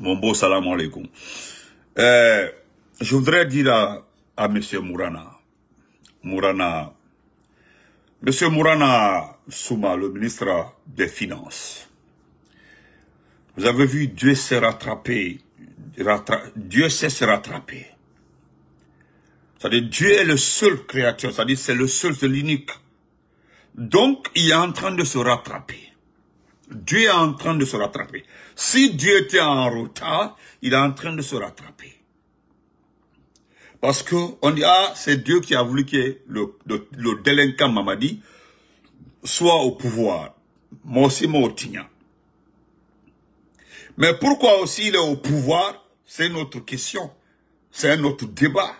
Mon beau salam alaikum. Euh, je voudrais dire à, à Monsieur Mourana, Mourana, Monsieur Mourana Souma, le ministre des Finances, vous avez vu, Dieu s'est rattrapé, Dieu sait se rattraper. C'est-à-dire, Dieu est le seul créateur, c'est-à-dire, c'est le seul, c'est l'unique. Donc, il est en train de se rattraper. Dieu est en train de se rattraper. Si Dieu était en retard, il est en train de se rattraper. Parce que on dit, ah, c'est Dieu qui a voulu que le, délinquant Mamadi soit au pouvoir. Moi aussi, Mais pourquoi aussi il est au pouvoir, c'est notre question. C'est un autre débat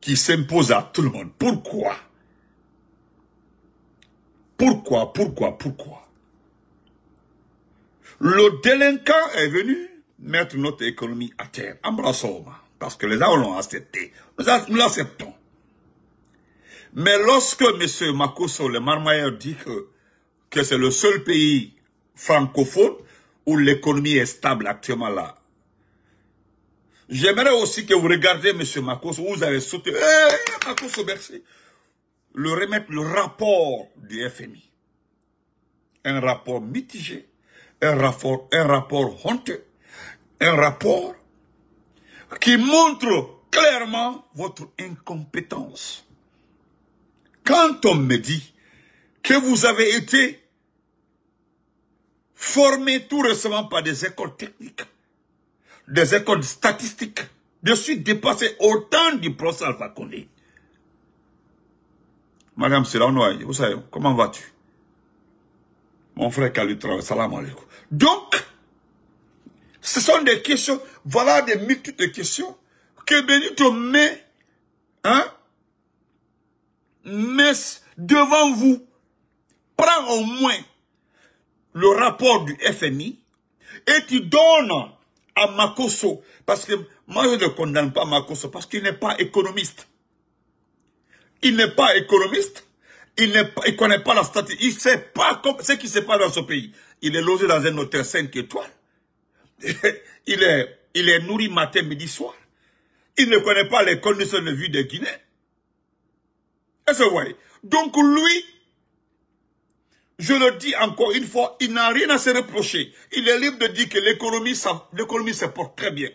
qui s'impose à tout le monde. Pourquoi Pourquoi, pourquoi, pourquoi le délinquant est venu mettre notre économie à terre. Embrassons, parce que les gens l'ont accepté. Nous l'acceptons. Mais lorsque M. Makoso, le marmailleur, dit que, c'est le seul pays francophone où l'économie est stable actuellement là, j'aimerais aussi que vous regardiez M. Makoso, vous avez sauté, hey, eh, Makoso, merci, le remettre le rapport du FMI. Un rapport mitigé un rapport, un rapport honteux, un rapport qui montre clairement votre incompétence. Quand on me dit que vous avez été formé tout récemment par des écoles techniques, des écoles statistiques, de suite dépassé autant du professeur Alpha madame Madame Silanoye, vous savez, comment vas-tu Mon frère Kalutra, salam alaikum. Donc, ce sont des questions, voilà des mythes, de questions que Benito met, hein, devant vous. Prends au moins le rapport du FMI et tu donnes à Makoso, parce que moi je ne condamne pas Makoso, parce qu'il n'est pas économiste. Il n'est pas économiste, il ne connaît pas la stratégie, il ne sait pas ce qui se passe dans ce pays. Il est logé dans un hôtel 5 étoiles. il est, il est nourri matin, midi, soir. Il ne connaît pas les conditions de vie des Guinéens. Et ce Donc lui, je le dis encore une fois, il n'a rien à se reprocher. Il est libre de dire que l'économie se porte très bien.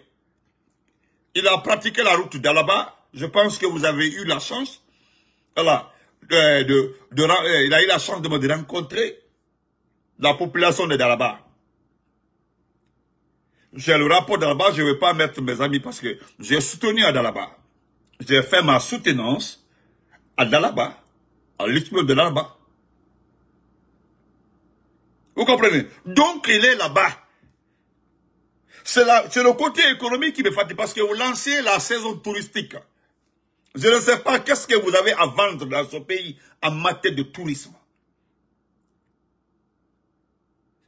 Il a pratiqué la route d'Alaba. Je pense que vous avez eu la chance. Voilà. Euh, de, euh, il a eu la chance de me rencontrer la population de d'Alaba. J'ai le rapport d'Alaba, je ne vais pas mettre mes amis parce que j'ai soutenu à Dalaba. J'ai fait ma soutenance à Dalaba, à l'exploit de Dalaba. Vous comprenez Donc il est là-bas. C'est c'est le côté économique qui me fatigue parce que vous lancez la saison touristique. Je ne sais pas qu'est-ce que vous avez à vendre dans ce pays en matière de tourisme.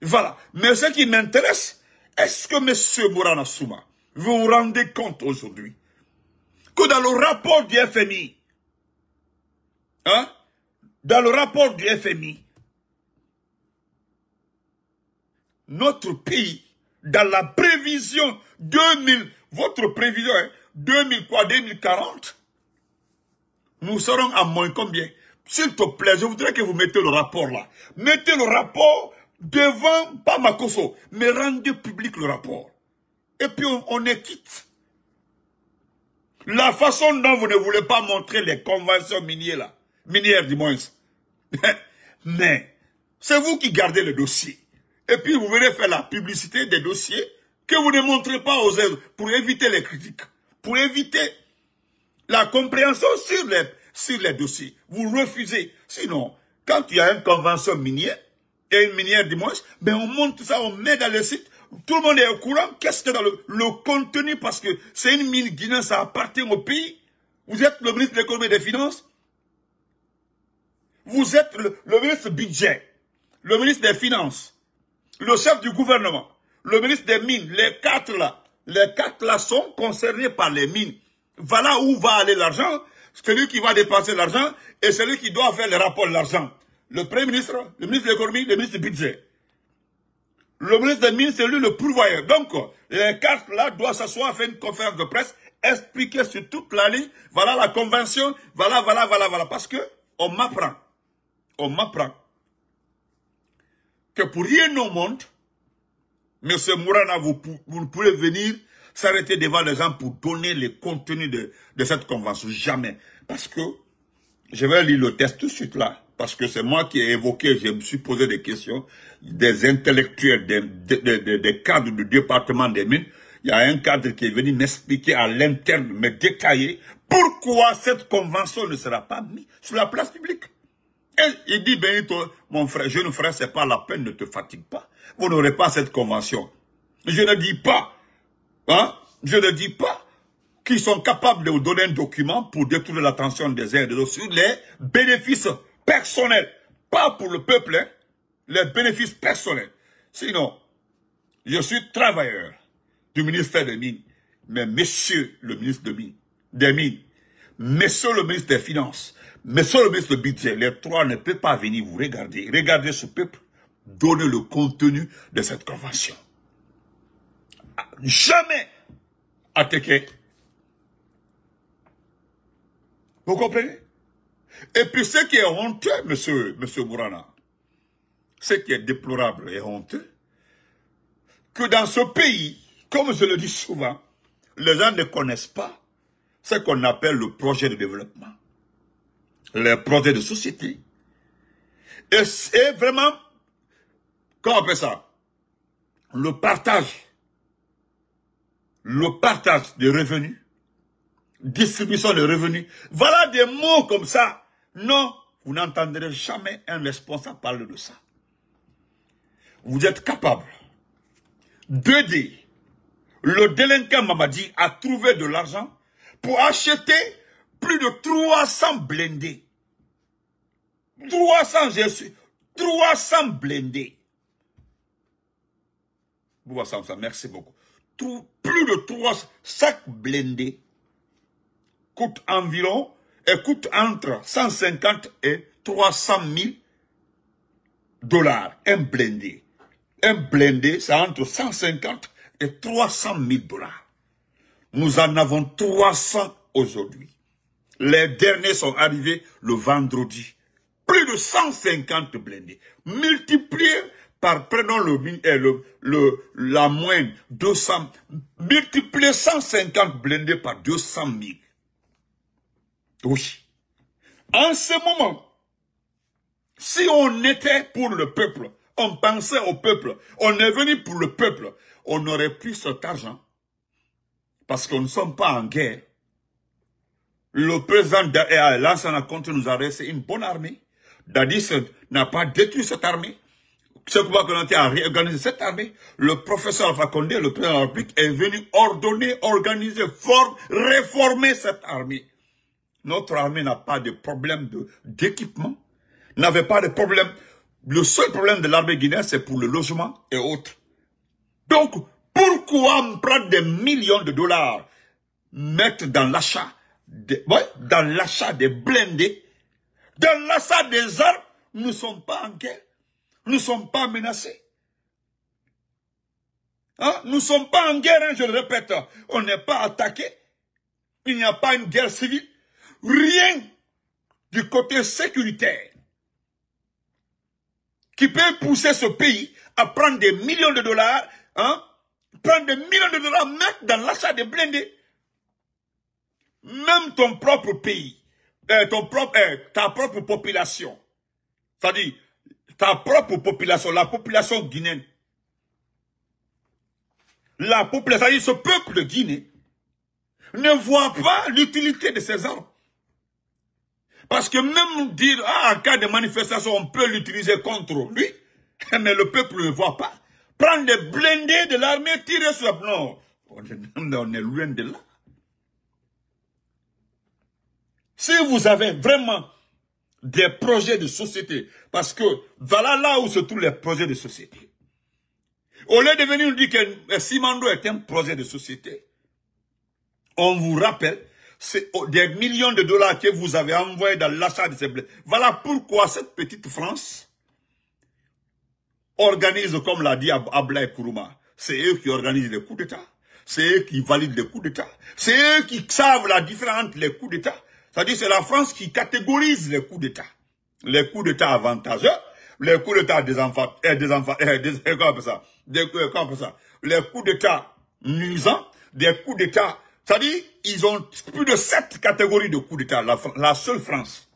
Voilà. Mais ce qui m'intéresse, est-ce que M. Mourana Souma, vous vous rendez compte aujourd'hui que dans le rapport du FMI, hein, dans le rapport du FMI, notre pays, dans la prévision 2000, votre prévision 2000 hein, quoi, 2040, nous serons à moins combien S'il te plaît, je voudrais que vous mettez le rapport là. Mettez le rapport devant, pas Makoso, mais rendez public le rapport. Et puis on, est quitte. La façon dont vous ne voulez pas montrer les conventions minières là, minières du moins, mais c'est vous qui gardez le dossier. Et puis vous venez faire la publicité des dossiers que vous ne montrez pas aux aides pour éviter les critiques, pour éviter la compréhension sur les, sur les dossiers. Vous refusez. Sinon, quand il y a une convention minière, et une minière dimanche, mais ben, on monte tout ça, on met dans le site, tout le monde est au courant, qu'est-ce que dans le, contenu, parce que c'est une mine Guinée, ça appartient au pays. Vous êtes le ministre de l'économie et des finances, vous êtes le, ministre ministre budget, le ministre des finances, le chef du gouvernement, le ministre des mines, les quatre là, les quatre là sont concernés par les mines. Voilà où va aller l'argent, celui qui va dépenser l'argent et celui qui doit faire le rapport de l'argent le Premier ministre, le ministre de l'économie, le ministre du budget. Le ministre des Mines, c'est lui le pourvoyeur. Donc, les quatre là doivent s'asseoir, faire une conférence de presse, expliquer sur toute la ligne, voilà la convention, voilà, voilà, voilà, voilà. Parce que on m'apprend, on m'apprend que pour rien au monde, M. Mourana, vous, ne pouvez venir s'arrêter devant les gens pour donner le contenu de, de cette convention. Jamais. Parce que, je vais lire le texte tout de suite là parce que c'est moi qui ai évoqué, je me suis posé des questions, des intellectuels, des, cadres du département des mines. Il y a un cadre qui est venu m'expliquer à l'interne, me détailler pourquoi cette convention ne sera pas mise sur la place publique. Et il dit, Benito, mon frère, jeune frère, c'est pas la peine, ne te fatigue pas. Vous n'aurez pas cette convention. Je ne dis pas, hein, je ne dis pas qu'ils sont capables de vous donner un document pour détourner l'attention des uns et des autres sur les bénéfices personnel, pas pour le peuple, hein, les bénéfices personnels. Sinon, je suis travailleur du ministère des Mines, mais monsieur le ministre des Mines, monsieur le ministre des Finances, monsieur le ministre du Budget, les trois ne peuvent pas venir vous regarder. Regardez ce peuple, donner le contenu de cette convention. Ah, jamais attaquer. Vous comprenez et puis ce qui est honteux, monsieur, monsieur ce qui est déplorable et honteux, que dans ce pays, comme je le dis souvent, les gens ne connaissent pas ce qu'on appelle le projet de développement, le projet de société. Et c'est vraiment, comment on appelle ça Le partage. Le partage des revenus. Distribution des revenus. Voilà des mots comme ça non, vous n'entendrez jamais un responsable parler de ça. Vous êtes capable d'aider le délinquant Mamadi à trouver de l'argent pour acheter plus de 300 blindés. 300, je suis, 300 blindés. Merci beaucoup. Plus de 300, sacs blindés coûte environ coûte entre 150 et 300 000 dollars. Un blindé. Un blindé, c'est entre 150 et 300 000 dollars. Nous en avons 300 aujourd'hui. Les derniers sont arrivés le vendredi. Plus de 150 blindés. Multipliés par, prenons le, eh, le, la moindre, 200, multipliez 150 blindés par 200 000. Oui. En ce moment, si on était pour le peuple, on pensait au peuple, on est venu pour le peuple, on aurait plus cet argent. Parce qu'on ne sommes pas en guerre. Le président a contre nous a resté une bonne armée. Dadis n'a pas détruit cette armée. Ce a réorganisé cette armée. Le professeur Alpha le président de la République, est venu ordonner, organiser, former, réformer cette armée. Notre armée n'a pas de problème d'équipement, n'avait pas de problème. Le seul problème de l'armée guinéenne, c'est pour le logement et autres. Donc, pourquoi prendre des millions de dollars, mettre dans l'achat des, dans l'achat des blindés, dans l'achat des armes, nous ne sommes pas en guerre, nous ne sommes pas menacés. Hein? Nous ne sommes pas en guerre, hein, je le répète, on n'est pas attaqué, il n'y a pas une guerre civile, rien du côté sécuritaire qui peut pousser ce pays à prendre des millions de dollars, hein, prendre des millions de dollars, mettre dans l'achat des blindés. Même ton propre pays, euh, ton propre, euh, ta propre population, c'est-à-dire ta propre population, la population guinéenne, la population, c'est-à-dire ce peuple de Guinée, ne voit pas l'utilité de ces armes. Parce que même dire, ah, en cas de manifestation, on peut l'utiliser contre lui, mais le peuple ne voit pas. Prendre des blindés de l'armée, tirer sur... Non, on est loin de là. Si vous avez vraiment des projets de société, parce que voilà là où se trouvent les projets de société. Au lieu de venir nous dire que eh, Simando est un projet de société, on vous rappelle c'est des millions de dollars que vous avez envoyés dans l'achat de ces blés. Voilà pourquoi cette petite France organise, comme l'a dit Ablaï Kourouma, c'est eux qui organisent les coups d'État. C'est eux qui valident les coups d'État. C'est eux qui savent la différence entre les coups d'État. C'est-à-dire c'est la France qui catégorise les coups d'État. Les coups d'État avantageux, les coups d'État des enfants, eh, des enfants, eh, des, ça, ça, les coups d'État nuisants, des coups d'État c'est-à-dire, ils ont plus de sept catégories de coups d'État. La, seule France.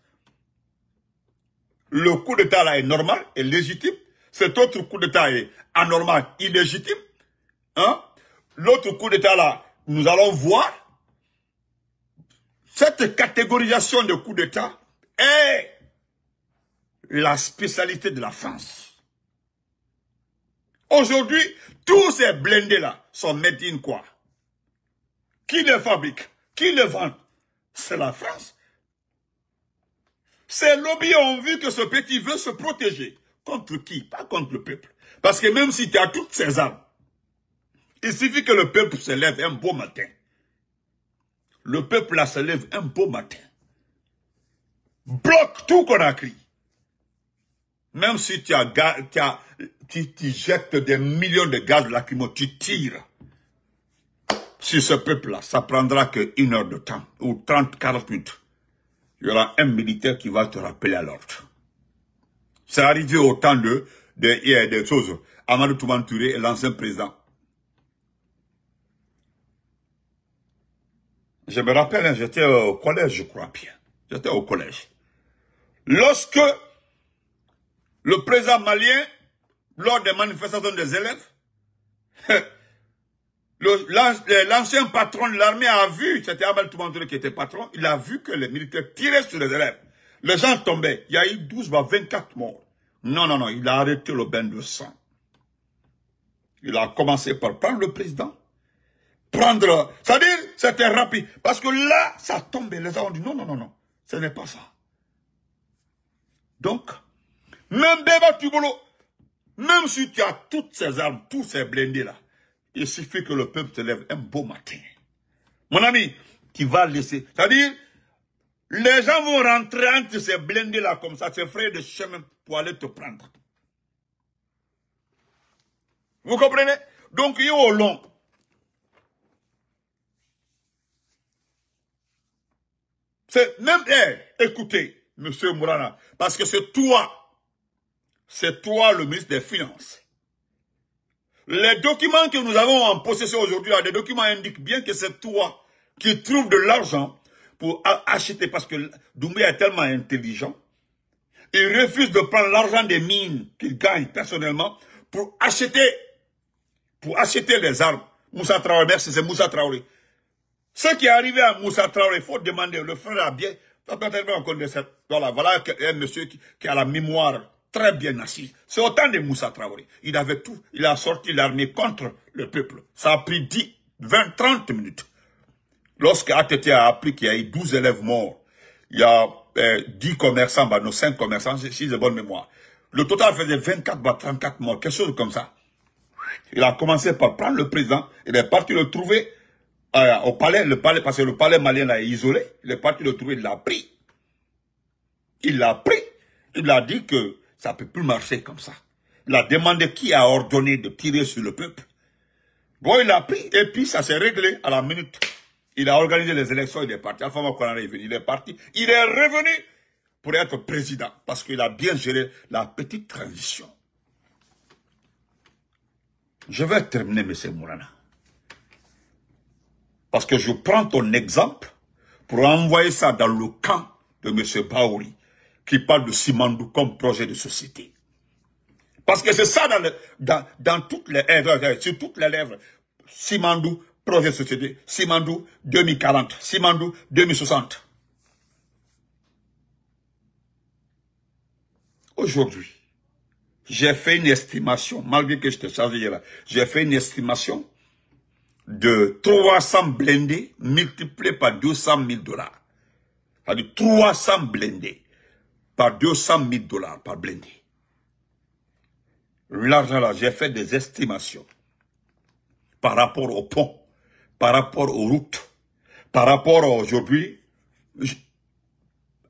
Le coup d'État là est normal, et légitime. Cet autre coup d'État est anormal, illégitime. Hein. L'autre coup d'État là, nous allons voir. Cette catégorisation de coups d'État est la spécialité de la France. Aujourd'hui, tous ces blindés là sont made quoi qui les fabrique Qui les vend C'est la France. Ces lobbies ont vu que ce petit veut se protéger. Contre qui Pas contre le peuple. Parce que même si tu as toutes ces armes, il suffit que le peuple se lève un beau matin. Le peuple là se lève un beau matin. Bloque tout qu'on a crié. Même si tu, as, tu, tu jettes des millions de gaz lacrymaux, tu tires. Si ce peuple-là, ça prendra qu'une heure de temps, ou 30, 40 minutes. Il y aura un militaire qui va te rappeler à l'ordre. C'est arrivé au temps de, de, a eh, des choses. Amadou Toumanturé est l'ancien président. Je me rappelle, hein, j'étais au collège, je crois bien. J'étais au collège. Lorsque le président malien, lors des manifestations des élèves, Euh, l'ancien patron de l'armée a vu, c'était Abel Toumandou qui était patron, il a vu que les militaires tiraient sur les élèves. Les gens tombaient. Il y a eu 12 24 morts. Non, non, non, il a arrêté le bain de sang. Il a commencé par prendre le président, prendre... C'est-à-dire, c'était rapide. Parce que là, ça tombait. Les gens ont dit, non, non, non, non, ce n'est pas ça. Donc, même Beba Tubolo, même si tu as toutes ces armes, tous ces blindés-là, il suffit que le peuple se lève un beau matin. Mon ami, qui va laisser. C'est-à-dire, les gens vont rentrer entre ces blindés-là comme ça, ces frais de chemin pour aller te prendre. Vous comprenez Donc, il y a au long. C'est même, eh, écoutez, monsieur Mourana, parce que c'est toi, c'est toi le ministre des Finances. Les documents que nous avons en possession aujourd'hui, les documents indiquent bien que c'est toi qui trouves de l'argent pour acheter, parce que Doumbé est tellement intelligent, il refuse de prendre l'argent des mines qu'il gagne personnellement pour acheter, pour acheter les armes. Moussa Traoré, merci, c'est Moussa Traoré. Ce qui est arrivé à Moussa Traoré, il faut demander, le frère a bien, voilà, voilà un monsieur qui a la mémoire très bien assis. C'est autant de Moussa Traoré. Il avait tout. Il a sorti l'armée contre le peuple. Ça a pris 10, 20, 30 minutes. Lorsque ATT a appris qu'il y a eu 12 élèves morts, il y a 10 euh, commerçants, bah, nos 5 commerçants, si j'ai bonne mémoire. Le total faisait 24 bah, 34 morts, quelque chose comme ça. Il a commencé par prendre le président, il est parti le trouver euh, au palais, le palais, parce que le palais malien l'a isolé, il est parti le trouver, il l'a pris. Il l'a pris. Il a dit que ça ne peut plus marcher comme ça. Il a demandé qui a ordonné de tirer sur le peuple. Bon, il a pris et puis ça s'est réglé à la minute. Il a organisé les élections, il est parti. Alpha est venu, il est parti. Il est revenu pour être président parce qu'il a bien géré la petite transition. Je vais terminer, M. Mourana. Parce que je prends ton exemple pour envoyer ça dans le camp de M. Baouri qui parle de Simandou comme projet de société. Parce que c'est ça dans, toutes les euh, sur toutes les lèvres. Simandou, projet de société. Simandou, 2040. Simandou, 2060. Aujourd'hui, j'ai fait une estimation, malgré que je te chargé là, j'ai fait une estimation de 300 blindés multipliés par 200 000 dollars. C'est-à-dire 300 blindés par 200 000 dollars par blindé. L'argent là, j'ai fait des estimations par rapport au pont, par rapport aux routes, par rapport aujourd'hui,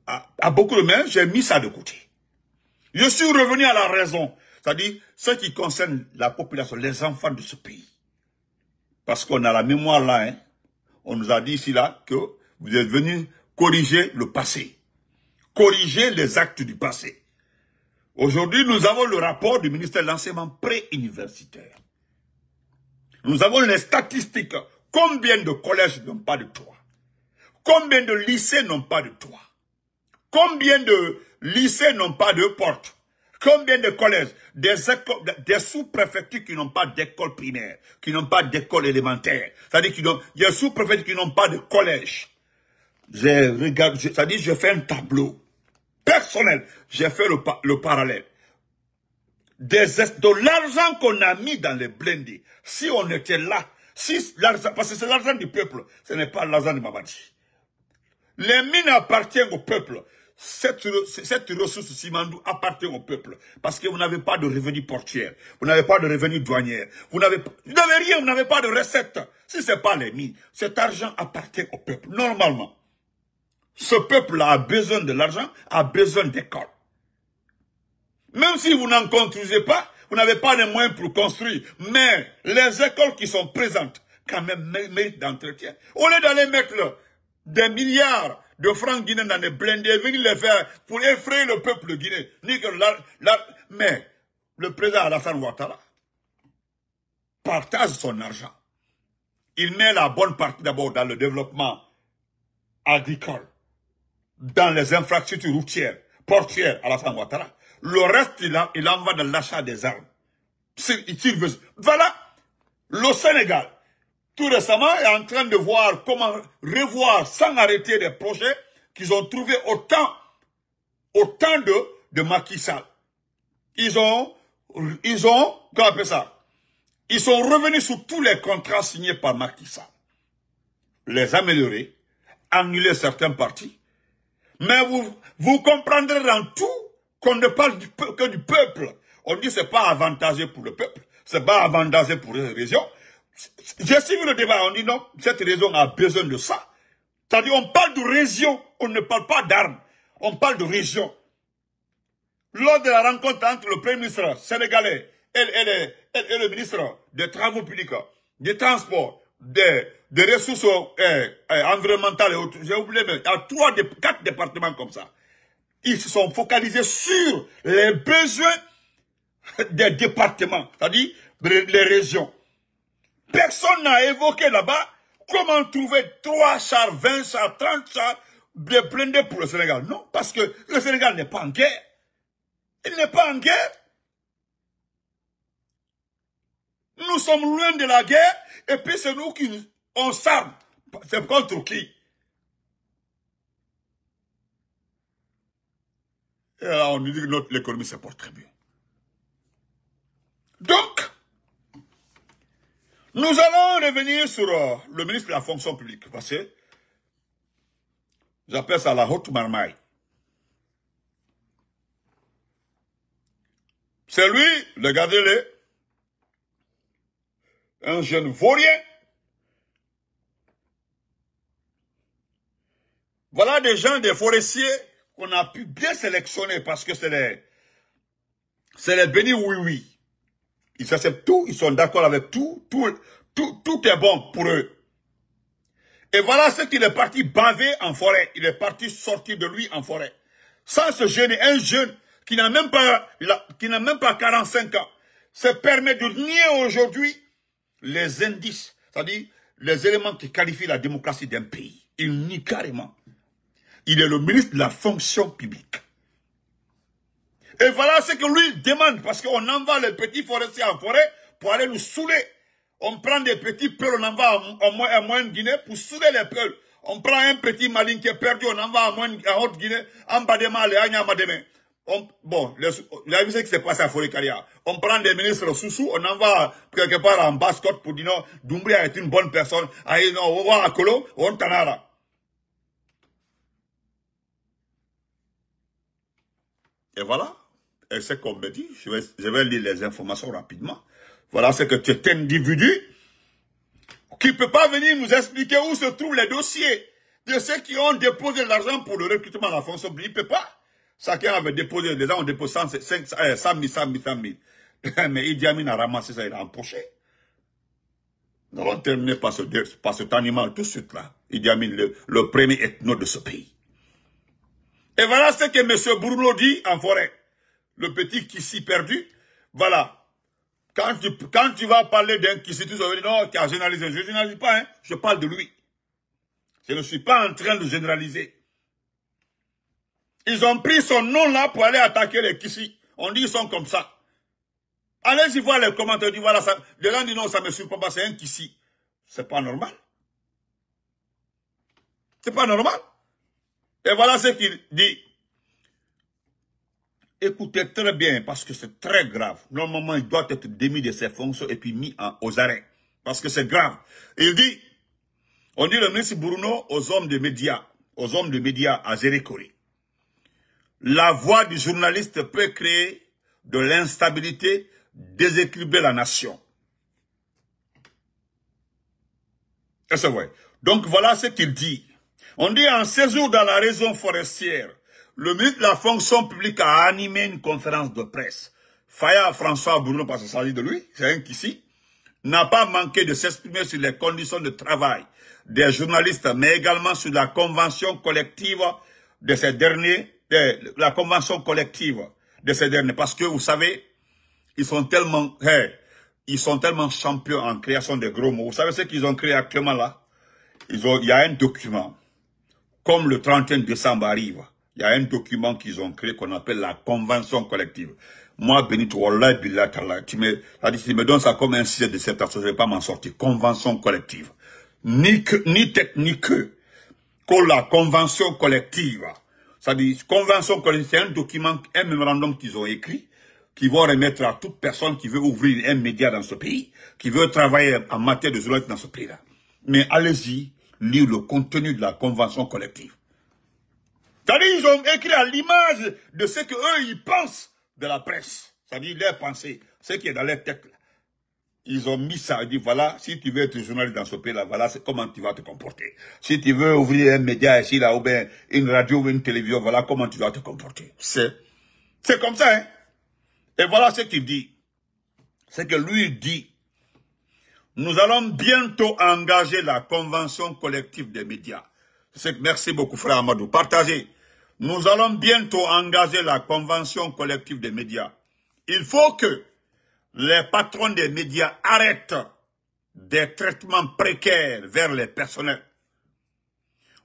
à, beaucoup de mains, j'ai mis ça de côté. Je suis revenu à la raison, c'est-à-dire ce qui concerne la population, les enfants de ce pays. Parce qu'on a la mémoire là, hein. on nous a dit ici là que vous êtes venu corriger le passé corriger les actes du passé. Aujourd'hui, nous avons le rapport du ministère de l'enseignement pré-universitaire. Nous avons les statistiques. Combien de collèges n'ont pas de toit Combien de lycées n'ont pas de toit Combien de lycées n'ont pas de porte Combien de collèges Des, sous-préfectures qui n'ont pas d'école primaire, qui n'ont pas d'école élémentaire. C'est-à-dire qu'il y a des sous-préfectures qui n'ont pas de collège. regarde, c'est-à-dire je fais un tableau personnel. J'ai fait le, parallèle. de l'argent qu'on a mis dans les blindés, si on était là, si parce que c'est l'argent du peuple, ce n'est pas l'argent de Mamadi. Les mines appartiennent au peuple. Cette, cette ressource Simandou appartient au peuple. Parce que vous n'avez pas de revenus portiers, vous n'avez pas de revenus douanières, vous n'avez rien, vous n'avez pas de recettes. Si ce n'est pas les mines, cet argent appartient au peuple, normalement. Ce peuple a besoin de l'argent, a besoin d'écoles. Même si vous n'en construisez pas, vous n'avez pas les moyens pour construire. Mais les écoles qui sont présentes, quand même, méritent d'entretien. Au lieu d'aller mettre des milliards de francs guinéens dans les blindés, venir les faire pour effrayer le peuple guinéen. Mais le président Alassane Ouattara partage son argent. Il met la bonne partie d'abord dans le développement agricole dans les infrastructures routières, portières à la fin Ouattara. Le reste, il, en va dans l'achat des armes. Voilà. Le Sénégal, tout récemment, est en train de voir comment revoir sans arrêter des projets qu'ils ont trouvé autant, autant de, de Macky Sall. Ils ont, ils ont, comment appelle ça? Ils sont revenus sur tous les contrats signés par Macky Sall. Les améliorer, annuler certains partis, mais vous, vous comprendrez dans tout qu'on ne parle que du peuple. On dit que ce n'est pas avantageux pour le peuple, ce n'est pas avantageux pour les régions. J'ai suivi le débat, on dit non, cette région a besoin de ça. C'est-à-dire on parle de région, on ne parle pas d'armes, on parle de région. Lors de la rencontre entre le Premier ministre sénégalais et le ministre des Travaux publics, des Transports, des, ressources euh, euh, environnementales et autres. J'ai oublié, mais il y a trois, quatre départements comme ça. Ils se sont focalisés sur les besoins des départements, c'est-à-dire les régions. Personne n'a évoqué là-bas comment trouver 3 chars, 20 chars, 30 chars de blindés pour le Sénégal. Non, parce que le Sénégal n'est pas en guerre. Il n'est pas en guerre. Nous sommes loin de la guerre et puis c'est nous qui on s'arme. C'est contre qui Et là, on nous dit que l'économie se porte très bien. Donc, nous allons revenir sur euh, le ministre de la fonction publique. Parce que j'appelle ça la haute marmaille. C'est lui, regardez-le, un jeune vaurien. Voilà des gens, des forestiers qu'on a pu bien sélectionner parce que c'est les, c'est les bénis oui-oui. Ils acceptent tout, ils sont d'accord avec tout, tout, est bon pour eux. Et voilà ce qu'il est parti baver en forêt. Il est parti sortir de lui en forêt. Sans se gêner, un jeune qui n'a même pas, qui n'a même pas 45 ans, se permet de nier aujourd'hui les indices, c'est-à-dire les éléments qui qualifient la démocratie d'un pays. Il nie carrément. Il est le ministre de la fonction publique. Et voilà ce que lui demande, parce qu'on envoie les petits forestiers en forêt pour aller nous saouler. On prend des petits peuls, on envoie en, va en Moyenne-Guinée pour saouler les peuls. On prend un petit malin qui est perdu, on envoie en, en Haute-Guinée, en à les mains bon, la vie c'est que ce qui se passe à Forekaria. On prend des ministres sous-sous, on en va quelque part en basse-côte pour dire non, Doumbria est une bonne personne. non, on va à Colo, on t'en Et voilà. Et c'est comme me dit, je vais, je vais lire les informations rapidement. Voilà c'est que tu es individu qui peut pas venir nous expliquer où se trouvent les dossiers de ceux qui ont déposé l'argent pour le recrutement à la fonction publique. Il peut pas. Chacun avait déposé, les gens ont déposé 100 000, 100 000, Mais Idi Amin a ramassé ça, il a empoché. Nous allons terminer par ce, par cet animal tout de suite là. Idi Amin, le, premier ethno de ce pays. Et voilà ce que M. Bruno dit en forêt. Le petit qui s'y perdu. Voilà. Quand tu, quand tu vas parler d'un qui s'est tu vas dire non, qui a généralisé. Je ne généralise pas, hein. Je parle de lui. Je ne suis pas en train de généraliser. Ils ont pris son nom là pour aller attaquer les Kissi. On dit ils sont comme ça. Allez-y voir les commentaires, voilà, ça, de l'un non, ça ne me surprend pas, c'est un Kissi. C'est pas normal. C'est pas normal. Et voilà ce qu'il dit. Écoutez très bien, parce que c'est très grave. Normalement, il doit être démis de ses fonctions et puis mis en, aux arrêts. Parce que c'est grave. Il dit, on dit le ministre Bruno aux hommes de médias, aux hommes de médias à Zérécoré. La voix du journaliste peut créer de l'instabilité, déséquilibrer la nation. Et c'est vrai Donc voilà ce qu'il dit. On dit en séjour dans la région forestière, le ministre de la fonction publique a animé une conférence de presse. Faya François Bruno, parce ça s'agit de lui, c'est un n'a pas manqué de s'exprimer sur les conditions de travail des journalistes, mais également sur la convention collective de ces derniers la convention collective de ces derniers. Parce que vous savez, ils sont tellement, ils sont tellement champions en création de gros mots. Vous savez ce qu'ils ont créé actuellement là ils ont, Il y a un document. Comme le 31 décembre arrive, il y a un document qu'ils ont créé qu'on appelle la convention collective. Moi, Benito Wallah Billah tu me, me donnes ça comme un sujet de cette je ne vais pas m'en sortir. Convention collective. Ni, que, ni technique que la convention collective c'est-à-dire, Convention collective, c'est un document, un mémorandum qu'ils ont écrit, qui vont remettre à toute personne qui veut ouvrir un média dans ce pays, qui veut travailler en matière de journalisme dans ce pays-là. Mais allez-y, lire le contenu de la convention collective. C'est-à-dire, ils ont écrit à l'image de ce que ils pensent de la presse. C'est-à-dire, leurs pensées, ce qui est dans leur tête ils ont mis ça, ils dit voilà, si tu veux être journaliste dans ce pays-là, voilà c'est comment tu vas te comporter. Si tu veux ouvrir un média ici, là, ou bien une radio ou une télévision, voilà comment tu vas te comporter. C'est c'est comme ça, hein. Et voilà ce qu'il dit. C'est que lui dit, nous allons bientôt engager la convention collective des médias. Merci beaucoup, frère Amadou. Partagez. Nous allons bientôt engager la convention collective des médias. Il faut que les patrons des médias arrêtent des traitements précaires vers les personnels.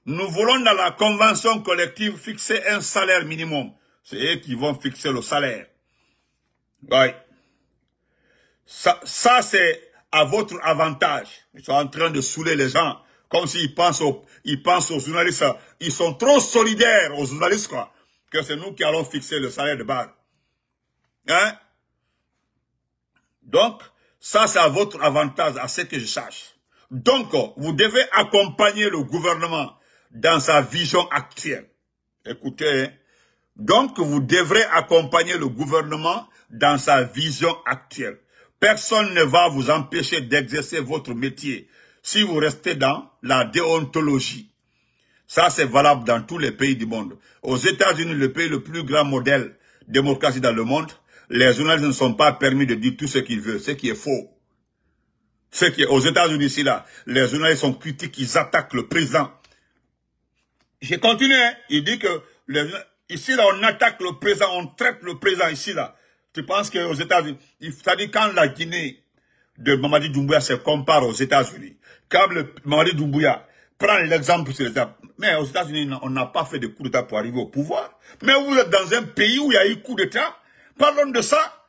Nous voulons dans la convention collective fixer un salaire minimum. C'est eux qui vont fixer le salaire. Oui. Ça, ça c'est à votre avantage. Ils sont en train de saouler les gens. Comme s'ils pensent, aux, ils pensent aux journalistes. Ils sont trop solidaires aux journalistes, quoi. Que c'est nous qui allons fixer le salaire de base. Hein donc, ça c'est à votre avantage, à ce que je sache. Donc, vous devez accompagner le gouvernement dans sa vision actuelle. Écoutez, hein. donc vous devrez accompagner le gouvernement dans sa vision actuelle. Personne ne va vous empêcher d'exercer votre métier si vous restez dans la déontologie. Ça, c'est valable dans tous les pays du monde. Aux États-Unis, le pays le plus grand modèle démocratie dans le monde, les journalistes ne sont pas permis de dire tout ce qu'ils veulent, ce qui est faux. Ce qui est aux États-Unis ici là, les journalistes sont critiques, ils attaquent le président. J'ai continué, hein. il dit que ici là on attaque le président, on traite le président ici là. Tu penses qu'aux États-Unis, c'est-à-dire quand la Guinée de Mamadi Doumbouya se compare aux États-Unis, quand Mamadi Doumbouya prend l'exemple sur les mais aux États-Unis, on n'a pas fait de coup d'État pour arriver au pouvoir. Mais vous êtes dans un pays où il y a eu coup d'État, Parlons de ça.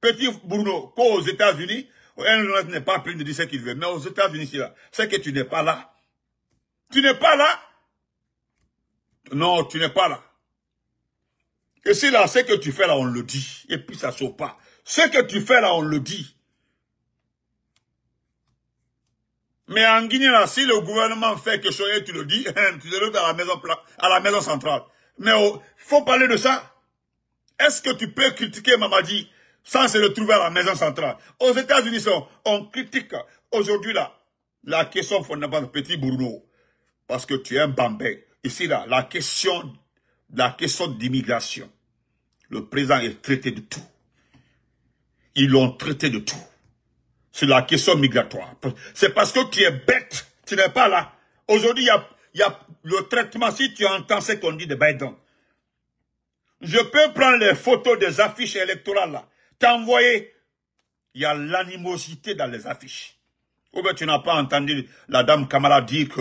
Petit Bruno, qu'aux États-Unis, un n'est pas plus de dire ce qu'il veut. Mais aux États-Unis, c'est que tu n'es pas là. Tu n'es pas là. Non, tu n'es pas là. Et si là, ce que tu fais là, on le dit. Et puis ça ne sauve pas. Ce que tu fais là, on le dit. Mais en Guinée, là, si le gouvernement fait quelque chose et tu le dis, tu le dis à la maison, à la maison centrale. Mais il faut parler de ça. Est-ce que tu peux critiquer Mamadi sans se retrouver à la maison centrale Aux États-Unis, on critique aujourd'hui là la question fondamentale, petit Bruno, parce que tu es un bambin. Ici là, la question, la question d'immigration. Le président est traité de tout. Ils l'ont traité de tout. C'est la question migratoire. C'est parce que tu es bête, tu n'es pas là. Aujourd'hui, il y a, y a le traitement. Si tu entends ce qu'on dit de Biden, je peux prendre les photos des affiches électorales là, t'envoyer. Il y a l'animosité dans les affiches. Ou bien tu n'as pas entendu la dame Kamala dire que,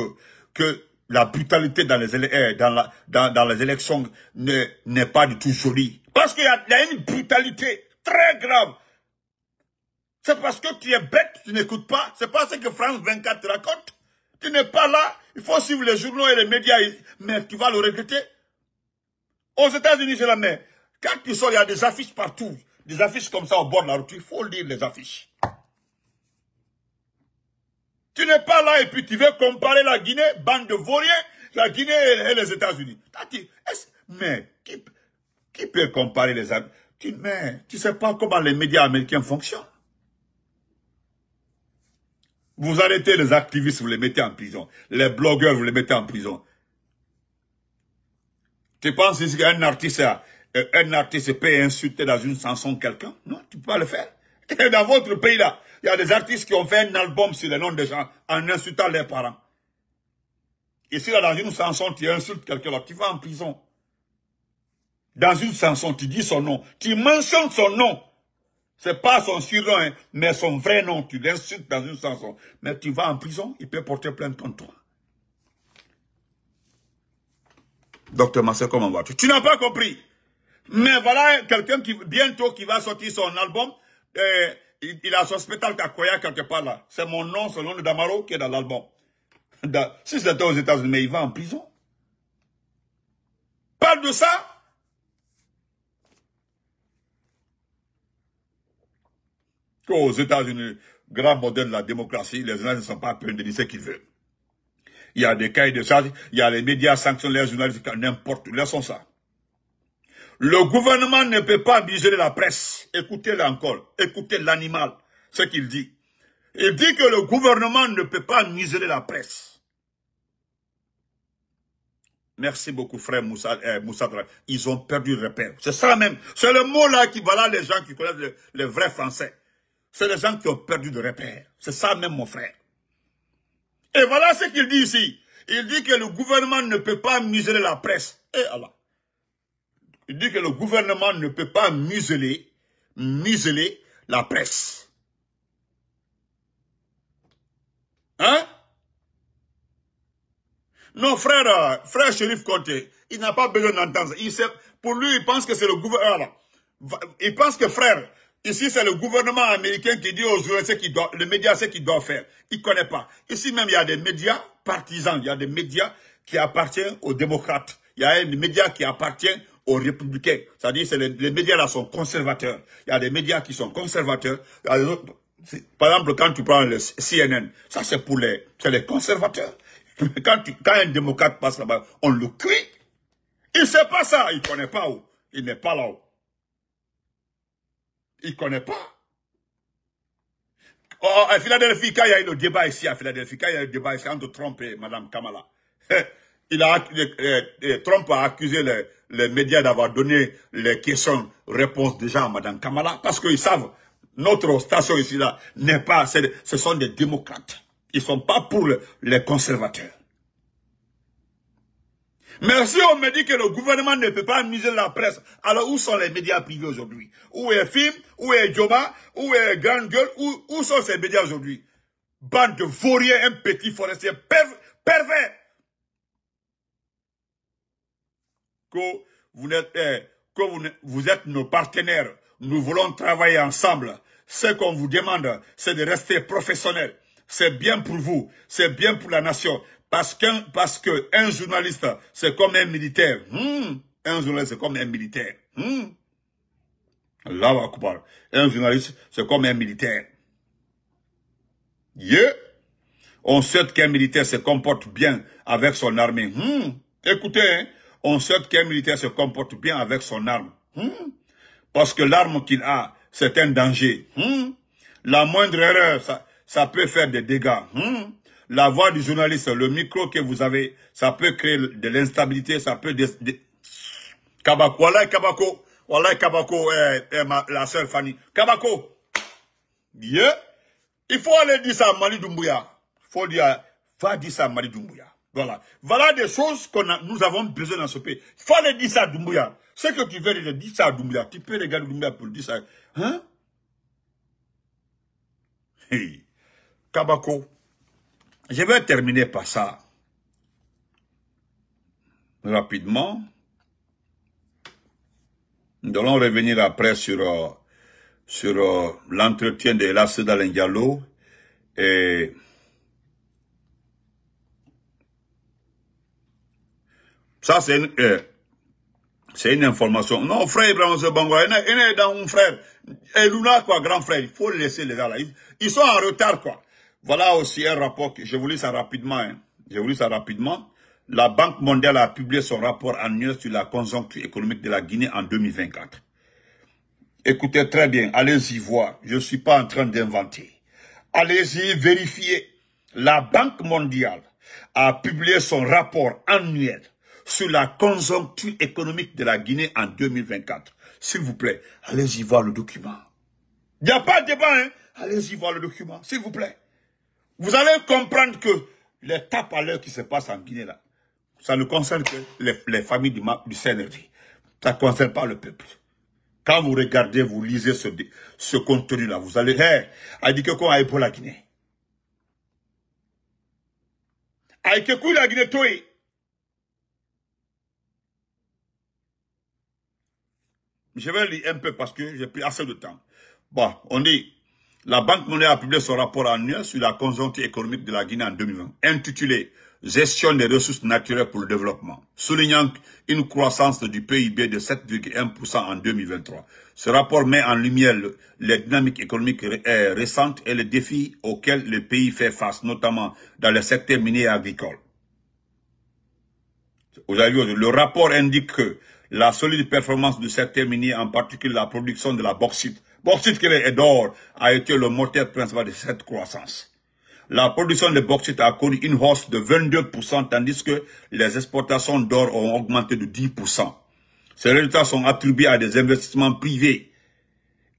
que la brutalité dans les, eh, dans dans, les élections n'est pas du tout jolie. Parce qu'il y, a une brutalité très grave. C'est parce que tu es bête, tu n'écoutes pas. C'est pas que France 24 raconte. Tu n'es pas là. Il faut suivre les journaux et les médias. Mais tu vas le regretter. Aux États-Unis, c'est la mer. Quand tu sors, il y a des affiches partout. Des affiches comme ça au bord de la route. Il faut lire les affiches. Tu n'es pas là et puis tu veux comparer la Guinée, bande de vauriens, la Guinée et les États-Unis. Mais qui, peut comparer les... Tu, mais tu sais pas comment les médias américains fonctionnent. Vous arrêtez les activistes, vous les mettez en prison. Les blogueurs, vous les mettez en prison. Tu penses qu'un artiste, euh, un artiste peut insulter dans une chanson quelqu'un Non, tu peux pas le faire. dans votre pays là, il y a des artistes qui ont fait un album sur le nom des gens en insultant leurs parents. Et si dans une chanson, tu insultes quelqu'un tu vas en prison. Dans une chanson, tu dis son nom. Tu mentionnes son nom. C'est pas son surnom, hein, mais son vrai nom. Tu l'insultes dans une chanson. Mais tu vas en prison, il peut porter plainte contre toi. Docteur Marcel, comment vas-tu Tu, n'as pas compris. Mais voilà quelqu'un qui bientôt qui va sortir son album. Euh, il, a son spectacle à Koya quelque part là. C'est mon nom, c'est le nom de Damaro qui est dans l'album. Si c'était aux États-Unis, mais il va en prison. Parle de ça. Qu'aux États-Unis, grand modèle de la démocratie, les gens ne sont pas peints de dire ce qu'ils veulent il y a des cahiers de charges, il y a les médias sanctionnent les journalistes, n'importe, où, laissons ça. Le gouvernement ne peut pas museler la presse. Écoutez-le encore, écoutez l'animal, ce qu'il dit. Il dit que le gouvernement ne peut pas museler la presse. Merci beaucoup, frère Moussa, euh, Ils ont perdu le repère. C'est ça même. C'est le mot-là qui, voilà les gens qui connaissent les le français. C'est les gens qui ont perdu le repère. C'est ça même, mon frère. Et voilà ce qu'il dit ici. Il dit que le gouvernement ne peut pas museler la presse. Et Allah. Il dit que le gouvernement ne peut pas museler, museler la presse. Hein? Non, frère, frère Chérif Côté, il n'a pas besoin d'entendre ça. pour lui, il pense que c'est le gouvernement. Ah, il pense que frère, Ici, c'est le gouvernement américain qui dit aux joueurs ce qu'ils doivent, ce qu'il doit faire. Il ne connaissent pas. Ici même, il y a des médias partisans, il y a des médias qui appartiennent aux démocrates. Il y a des médias qui appartiennent aux républicains. C'est-à-dire, que les médias là sont conservateurs. Il y a des médias qui sont conservateurs. par exemple, quand tu prends le CNN, ça c'est pour les, les conservateurs. Quand, tu, quand, un démocrate passe là-bas, on le crie. Il ne sait pas ça. Il ne connaît pas où. Il n'est pas là-haut. Il ne connaît pas. Oh, à Philadelphie, quand il y a eu le débat ici, à Philadelphie, quand il y a eu le débat ici entre Trump et Mme Kamala, il a, Trump a accusé les, les médias d'avoir donné les questions-réponses déjà à Mme Kamala, parce qu'ils savent, notre station ici-là n'est pas, ce sont des démocrates. Ils ne sont pas pour les conservateurs. Mais si on me dit que le gouvernement ne peut pas amuser la presse, alors où sont les médias privés aujourd'hui Où est FIM Où est Joba Où est Grande Gueule où, sont ces médias aujourd'hui Bande de vauriens, un petit forestier pervers que vous êtes, eh, vous êtes nos partenaires. Nous voulons travailler ensemble. Ce qu'on vous demande, c'est de rester professionnel. C'est bien pour vous, c'est bien pour la nation, parce qu'un que un journaliste, c'est comme un militaire. Hmm. un journaliste, c'est comme un militaire. Hmm. un journaliste, c'est comme un militaire. On souhaite qu'un militaire se comporte bien avec son armée. Hmm. Écoutez, hein. on souhaite qu'un militaire se comporte bien avec son arme. Parce que l'arme qu'il a, c'est un danger. La moindre erreur, ça peut faire des dégâts la voix du journaliste, le micro que vous avez, ça peut créer de l'instabilité, ça peut... Des, Kabako, voilà Kabako, voilà Kabako, eh, eh, la sœur Fanny. Kabako, il faut aller dire ça à Mali Doumbouya. Il faut dire, va dire ça à Mali Doumbouya. Voilà. Voilà des choses que nous avons besoin dans ce pays. Il faut aller dire ça à Doumbouya. Ce que tu veux dire, dis ça à Doumbouya. Tu peux regarder Doumbouya pour dire ça. Hein? Hey. Kabako. Je vais terminer par ça. Rapidement. Nous allons revenir après sur, euh, sur euh, l'entretien de Lassé Diallo et ça c'est une, euh, une information. Non, frère Ibrahim il est dans un frère. Et Luna, quoi, grand frère, il faut laisser les gars là. ils sont en retard, quoi. Voilà aussi un rapport, que, je vous lis ça rapidement, hein. je vous lis ça rapidement. La Banque mondiale a publié son rapport annuel sur la conjoncture économique de la Guinée en 2024. Écoutez très bien, allez-y voir, je ne suis pas en train d'inventer. Allez-y vérifier. La Banque mondiale a publié son rapport annuel sur la conjoncture économique de la Guinée en 2024. S'il vous plaît, allez-y voir le document. Il n'y a pas de débat, hein. Allez-y voir le document, s'il vous plaît. Vous allez comprendre que les tapes à l'heure qui se passent en Guinée, là, ça ne concerne que les, familles du, du CNRD. Ça ne concerne pas le peuple. Quand vous regardez, vous lisez ce, ce contenu-là, vous allez, hey, que quoi? aille pour la Guinée. que la Guinée, toi. Eh. Je vais lire un peu parce que j'ai pris assez de temps. Bon, on dit, la Banque mondiale a publié son rapport annuel sur la conjoncture économique de la Guinée en 2020, intitulé Gestion des ressources naturelles pour le développement, soulignant une croissance du PIB de 7,1% en 2023. Ce rapport met en lumière les dynamiques économiques euh, récentes et les défis auxquels le pays fait face, notamment dans le secteur minier et agricole. le rapport indique que la solide performance du secteur minier, en particulier la production de la bauxite, Bauxite et d'or a été le moteur principal de cette croissance. La production de bauxite a connu une hausse de 22%, tandis que les exportations d'or ont augmenté de 10%. Ces résultats sont attribués à des investissements privés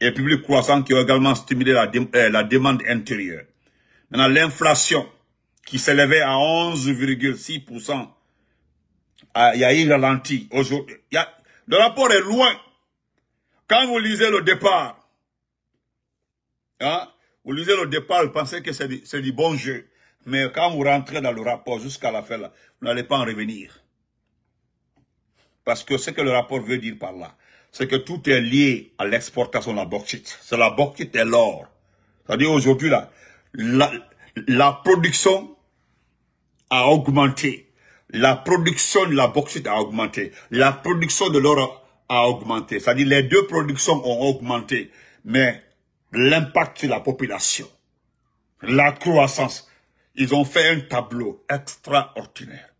et publics croissants qui ont également stimulé la, euh, demande intérieure. Maintenant, l'inflation, qui s'élevait à 11,6%, a eu ralenti. Aujourd'hui, le rapport est loin. Quand vous lisez le départ, Hein? Vous lisez le départ, vous pensez que c'est du, bon jeu. Mais quand vous rentrez dans le rapport jusqu'à la fin, là, vous n'allez pas en revenir. Parce que ce que le rapport veut dire par là, c'est que tout est lié à l'exportation de la bauxite. C'est la bauxite et l'or. C'est-à-dire aujourd'hui, là, la, la production a augmenté. La production de la bauxite a augmenté. La production de l'or a augmenté. C'est-à-dire les deux productions ont augmenté. Mais l'impact sur la population, la croissance. Ils ont fait un tableau extraordinaire.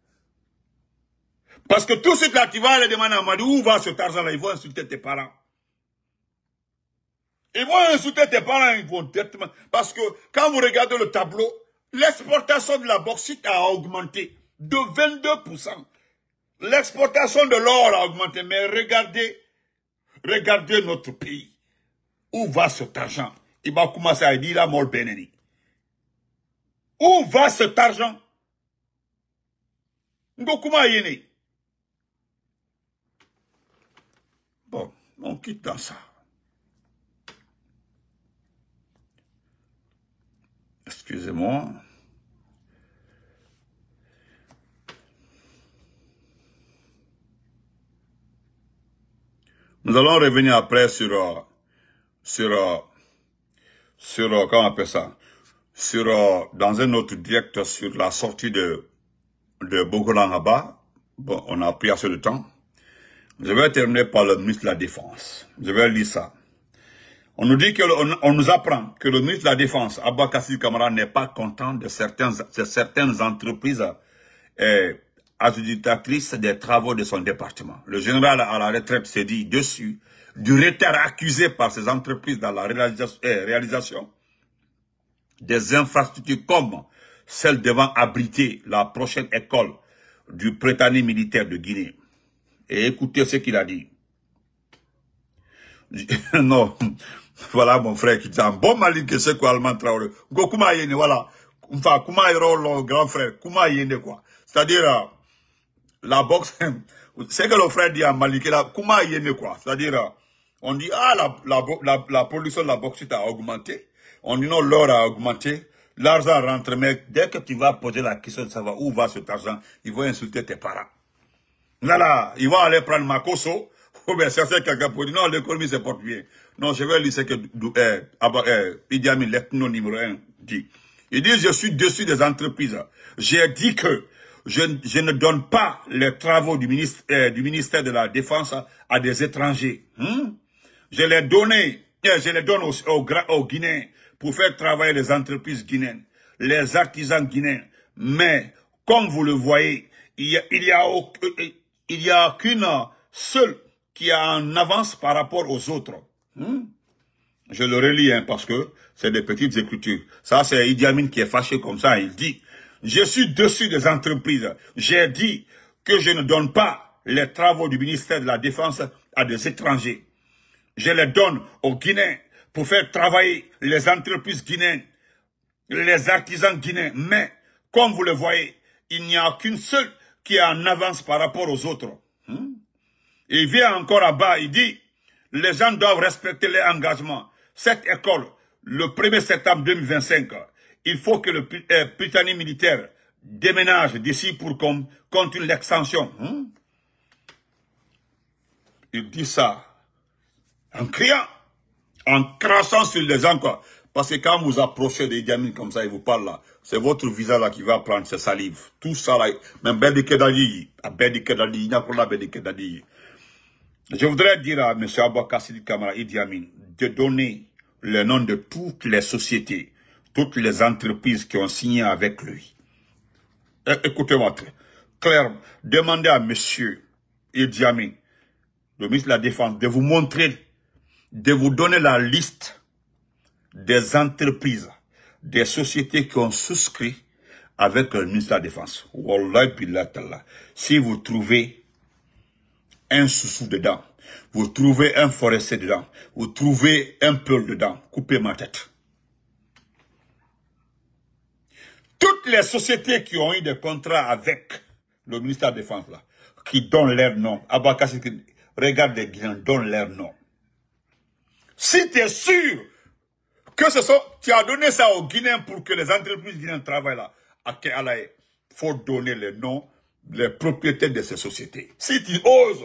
Parce que tout ce là, tu vas aller demander à Madi, où va ce Tarzan là Ils vont insulter tes parents. Ils vont insulter tes parents, ils vont directement. Parce que quand vous regardez le tableau, l'exportation de la bauxite a augmenté de 22%. L'exportation de l'or a augmenté. Mais regardez, regardez notre pays. Où va cet argent Il va commencer à dire la mort Où va cet argent Bon, on quitte dans ça. Excusez-moi. Nous allons revenir après sur euh, sur, euh, sur, euh, comment on appelle ça, sur, euh, dans un autre direct sur la sortie de, de Bogolan bas Bon, on a pris assez de temps. Je vais terminer par le ministre de la Défense. Je vais lire ça. On nous dit que, on, nous apprend que le ministre de la Défense, Abba Kassi Kamara, n'est pas content de certaines, certaines entreprises et adjudicatrices des travaux de son département. Le général à la retraite s'est dit dessus du retard accusé par ces entreprises dans la euh, réalisation, des infrastructures comme celle devant abriter la prochaine école du prétané militaire de Guinée. Et écoutez ce qu'il a dit. non, voilà mon frère qui dit un bon malin que c'est quoi Allemand Traoré. yene, voilà. Enfin, est le grand frère. Comment yene quoi. C'est-à-dire, euh, la boxe, c'est que le frère dit à Malik, que yene quoi. C'est-à-dire, euh, on dit, ah, la, la, la, pollution de la bauxite a augmenté. On dit, non, l'or a augmenté. L'argent rentre, mais dès que tu vas poser la question de savoir où va cet argent, ils vont insulter tes parents. Là, là, ils vont aller prendre Makoso, ou bien c'est quelqu'un pour dire, non, l'économie se porte bien. Non, je vais lire ce que euh, Idi Amin, l'ethno numéro un, dit. Il dit, je suis dessus des entreprises. J'ai dit que je, ne donne pas les travaux du, eh, du ministère de la Défense à des étrangers. Hmm? Je l'ai et je les donne aux, aux, Guinéens pour faire travailler les entreprises guinéennes, les artisans guinéens. Mais, comme vous le voyez, il y a, il qu'une euh, euh, seule qui a en avance par rapport aux autres. Hmm? Je le relis, hein, parce que c'est des petites écritures. Ça, c'est Idi Amin qui est fâché comme ça. Il dit, je suis dessus des entreprises. J'ai dit que je ne donne pas les travaux du ministère de la Défense à des étrangers je les donne aux Guinéens pour faire travailler les entreprises guinéennes, les artisans guinéens. Mais, comme vous le voyez, il n'y a qu'une seule qui est en avance par rapport aux autres. Hmm? Il vient encore à bas, il dit, les gens doivent respecter les engagements. Cette école, le 1er septembre 2025, il faut que le euh, militaire déménage d'ici pour qu'on continue l'extension. Hmm? Il dit ça en criant, en crachant sur les gens, quoi. Parce que quand vous approchez des Amin comme ça, il vous parle, là, c'est votre visage là qui va prendre ses salives. Tout ça là, même Bédi Kedali, à Kedali, il n'y a pas Kedali. Je voudrais dire à M. Abouakassid Kamara Idi Amin de donner le nom de toutes les sociétés, toutes les entreprises qui ont signé avec lui. Écoutez-moi très clairement, demandez à M. Idi Amin, le ministre de la Défense, de vous montrer de vous donner la liste des entreprises, des sociétés qui ont souscrit avec le ministère de la Défense. Si vous trouvez un sous dedans, vous trouvez un forestier dedans, vous trouvez un peul dedans, coupez ma tête. Toutes les sociétés qui ont eu des contrats avec le ministère de la Défense, qui donnent leur nom, Abakasi, regarde les gens, donnent leur nom. Si tu es sûr que ce tu as donné ça aux Guinéens pour que les entreprises guinéennes travaillent là, à faut donner les noms, les propriétaires de ces sociétés. Si tu oses,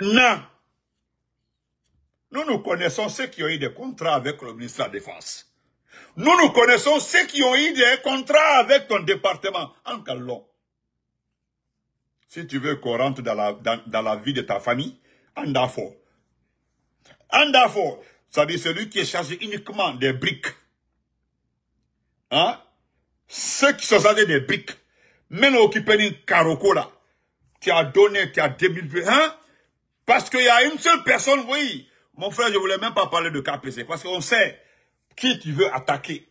non. Nous, nous connaissons ceux qui ont eu des contrats avec le ministre de la Défense. Nous, nous connaissons ceux qui ont eu des contrats avec ton département. En Si tu veux qu'on rentre dans la, vie de ta famille, en Dafo. And therefore, ça dire celui qui est chargé uniquement des briques. Hein? Ceux qui sont chargés des briques, même occupés d'une qui a donné, qui a 2001, hein? Parce qu'il y a une seule personne, oui. Mon frère, je voulais même pas parler de KPC, parce qu'on sait qui tu veux attaquer.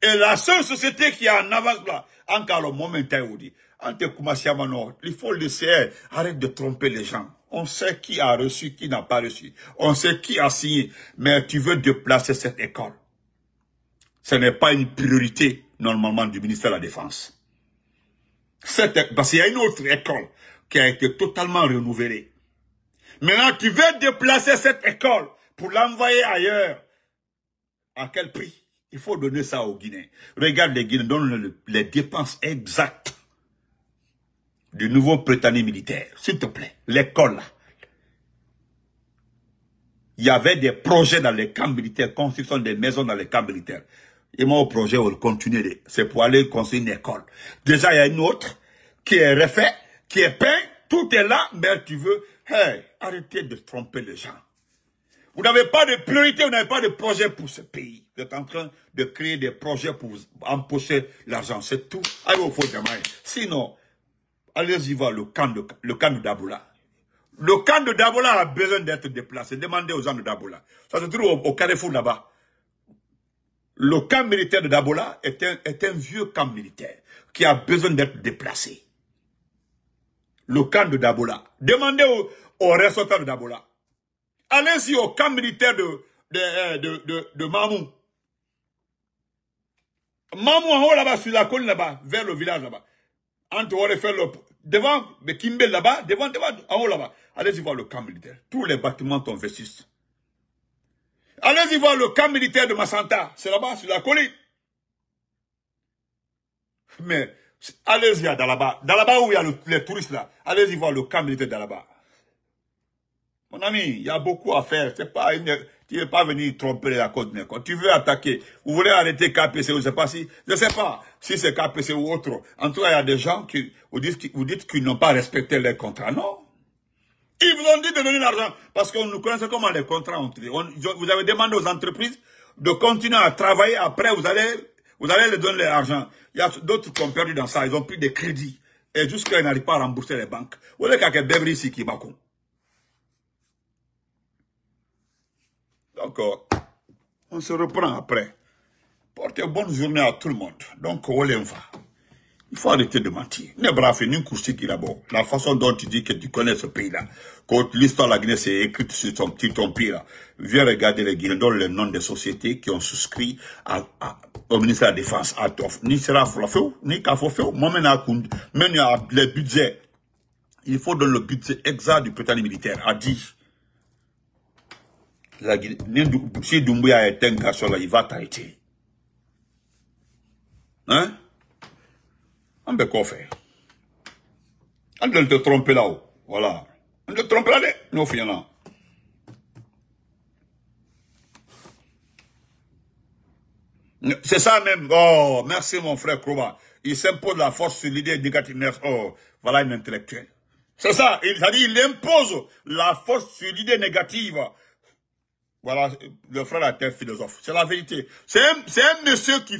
Et la seule société qui a en avance là, encore le moment, il faut laisser, arrête de tromper les gens. On sait qui a reçu, qui n'a pas reçu. On sait qui a signé. Mais tu veux déplacer cette école. Ce n'est pas une priorité, normalement, du ministère de la Défense. Cette, parce qu'il y a une autre école qui a été totalement renouvelée. Maintenant, tu veux déplacer cette école pour l'envoyer ailleurs. À quel prix Il faut donner ça aux Guinéens. Regarde les Guinéens, donne les dépenses exactes du nouveau prétendu militaire. S'il te plaît, l'école là. Il y avait des projets dans les camps militaires, construction des maisons dans les camps militaires. Et mon projet, on continue. C'est pour aller construire une école. Déjà, il y a une autre qui est refaite, qui est peinte. Tout est là, mais tu veux. Hey, arrêtez de tromper les gens. Vous n'avez pas de priorité, vous n'avez pas de projet pour ce pays. Vous êtes en train de créer des projets pour empocher l'argent. C'est tout. Allez au fond de Sinon, allez-y voir le camp de, le camp de Daboula. Le camp de Dabola a besoin d'être déplacé. Demandez aux gens de Dabola. Ça se trouve au, carrefour là-bas. Le camp militaire de Dabola est un, est un vieux camp militaire qui a besoin d'être déplacé. Le camp de Dabola. Demandez aux, restaurants de Dabola. Allez-y au camp militaire euh, de, de, de, Mamou. Mamou en haut là-bas, sur la colline là-bas, vers le village là-bas. Entre aurait fait le, devant Bekimbe là-bas, devant, devant, en haut là-bas. Allez-y voir le camp militaire. Tous les bâtiments vestus. Allez-y voir le camp militaire de Massanta. C'est là-bas, sur la colline. Mais allez-y à Dalaba. Dalaba où il y a les touristes là. Allez-y voir le camp militaire Dalaba. Mon ami, il y a beaucoup à faire. C'est pas une... Tu ne veux pas venir tromper la côte. Quand tu veux attaquer, vous voulez arrêter KPC, ou je ne sais pas si, je sais pas si c'est KPC ou autre. En tout cas, il y a des gens qui vous, disent, dites qu'ils n'ont pas respecté les contrats. Non. Ils vous ont dit de donner l'argent. Parce qu'on nous connaissait comment les contrats ont été. Vous avez demandé aux entreprises de continuer à travailler. Après, vous allez, vous allez leur donner l'argent. Il y a d'autres qui ont perdu dans ça. Ils ont pris des crédits. Et jusqu'à ils n'arrivent pas à rembourser les banques. Vous voyez qu'il y a qui Donc, on se reprend après. Portez bonne journée à tout le monde. Donc, va. il faut arrêter de mentir. Ne ni là-bas. La façon dont tu dis que tu connais ce pays-là, quand l'histoire de la Guinée s'est écrite sur ton petit empire, viens regarder les donne les noms des sociétés qui ont souscrit au ministère de la Défense à Tof. Ni sera Flafeu, ni Kafofeu, moi à le budget. Il faut donner le budget exact du prétendu militaire à 10. Hein? La, si Doumbouya est un garçon là, il va t'arrêter. Hein? On peut quoi faire? On doit te tromper là-haut. Voilà. On doit te tromper là-haut. Non, finalement. C'est ça même. Oh, merci mon frère Kroba. Il s'impose la force sur l'idée négative. Oh, voilà un intellectuel. C'est ça. Il, dit, il impose la force sur l'idée négative voilà, le frère a été philosophe. C'est la vérité. C'est un, un, monsieur qui,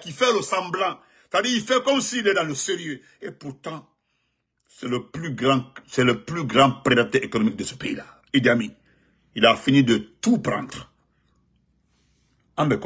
qui fait le semblant. C'est-à-dire, il fait comme s'il est dans le sérieux. Et pourtant, c'est le plus grand, c'est le plus grand prédateur économique de ce pays-là. Idiami. Il a fini de tout prendre. En me